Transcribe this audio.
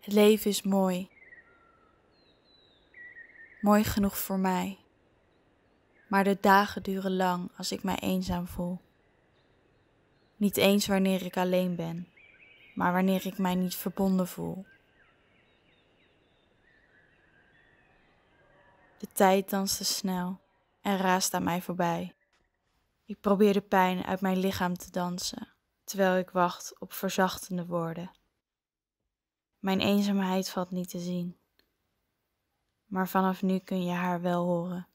Het leven is mooi. Mooi genoeg voor mij. Maar de dagen duren lang als ik mij eenzaam voel. Niet eens wanneer ik alleen ben, maar wanneer ik mij niet verbonden voel. De tijd danste snel en raast aan mij voorbij. Ik probeer de pijn uit mijn lichaam te dansen, terwijl ik wacht op verzachtende woorden. Mijn eenzaamheid valt niet te zien, maar vanaf nu kun je haar wel horen.